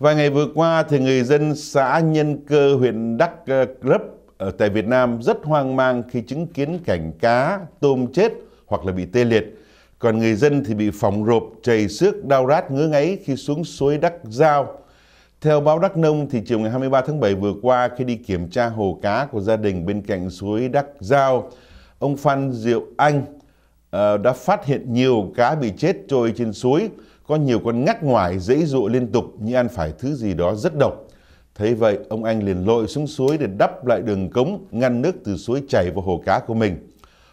Vài ngày vừa qua thì người dân xã Nhân Cơ huyện Đắk Lấp ờ, ở tại Việt Nam rất hoang mang khi chứng kiến cảnh cá, tôm chết hoặc là bị tê liệt. Còn người dân thì bị phỏng rộp, chảy xước, đau rát ngứa ngáy khi xuống suối Đắk Giao. Theo báo Đắk Nông thì chiều ngày 23 tháng 7 vừa qua khi đi kiểm tra hồ cá của gia đình bên cạnh suối Đắk Giao, ông Phan Diệu Anh ờ, đã phát hiện nhiều cá bị chết trôi trên suối có nhiều con ngắt ngoài dãy dụa liên tục như ăn phải thứ gì đó rất độc. Thấy vậy, ông anh liền lội xuống suối để đắp lại đường cống ngăn nước từ suối chảy vào hồ cá của mình.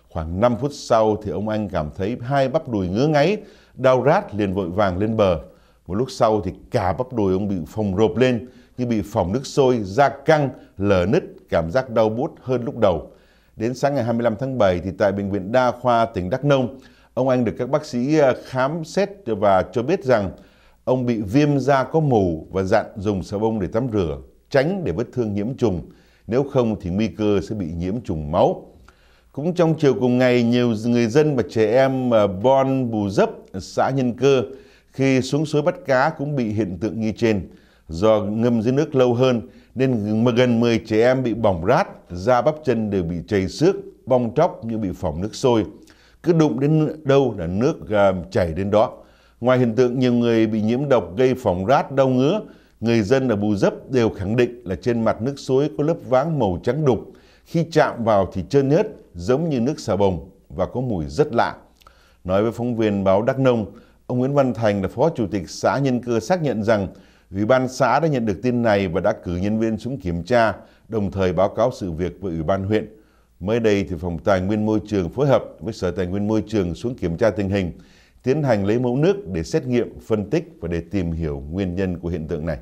Khoảng 5 phút sau thì ông anh cảm thấy hai bắp đùi ngứa ngáy, đau rát liền vội vàng lên bờ. Một lúc sau thì cả bắp đùi ông bị phồng rộp lên như bị phỏng nước sôi, da căng, lở nứt, cảm giác đau buốt hơn lúc đầu. Đến sáng ngày 25 tháng 7 thì tại Bệnh viện Đa khoa tỉnh Đắk Nông, Ông Anh được các bác sĩ à, khám xét và cho biết rằng ông bị viêm da có mù và dặn dùng xà bông để tắm rửa, tránh để vết thương nhiễm trùng. Nếu không thì nguy cơ sẽ bị nhiễm trùng máu. Cũng trong chiều cùng ngày, nhiều người dân và trẻ em à, Bon Bù Dấp, xã Nhân Cơ, khi xuống suối bắt cá cũng bị hiện tượng nghi trên. Do ngâm dưới nước lâu hơn nên gần 10 trẻ em bị bỏng rát, da bắp chân đều bị chảy xước, bong tróc như bị phỏng nước sôi cứ đụng đến đâu là nước chảy đến đó. Ngoài hiện tượng nhiều người bị nhiễm độc gây phỏng rát đau ngứa, người dân ở Bù Dấp đều khẳng định là trên mặt nước suối có lớp váng màu trắng đục. Khi chạm vào thì trơn nhớt, giống như nước xà bồng và có mùi rất lạ. Nói với phóng viên báo Đắk Nông, ông Nguyễn Văn Thành là phó chủ tịch xã Nhân Cơ xác nhận rằng Ủy ban xã đã nhận được tin này và đã cử nhân viên xuống kiểm tra, đồng thời báo cáo sự việc với Ủy ban huyện. Mới đây thì Phòng Tài nguyên Môi trường phối hợp với Sở Tài nguyên Môi trường xuống kiểm tra tình hình, tiến hành lấy mẫu nước để xét nghiệm, phân tích và để tìm hiểu nguyên nhân của hiện tượng này.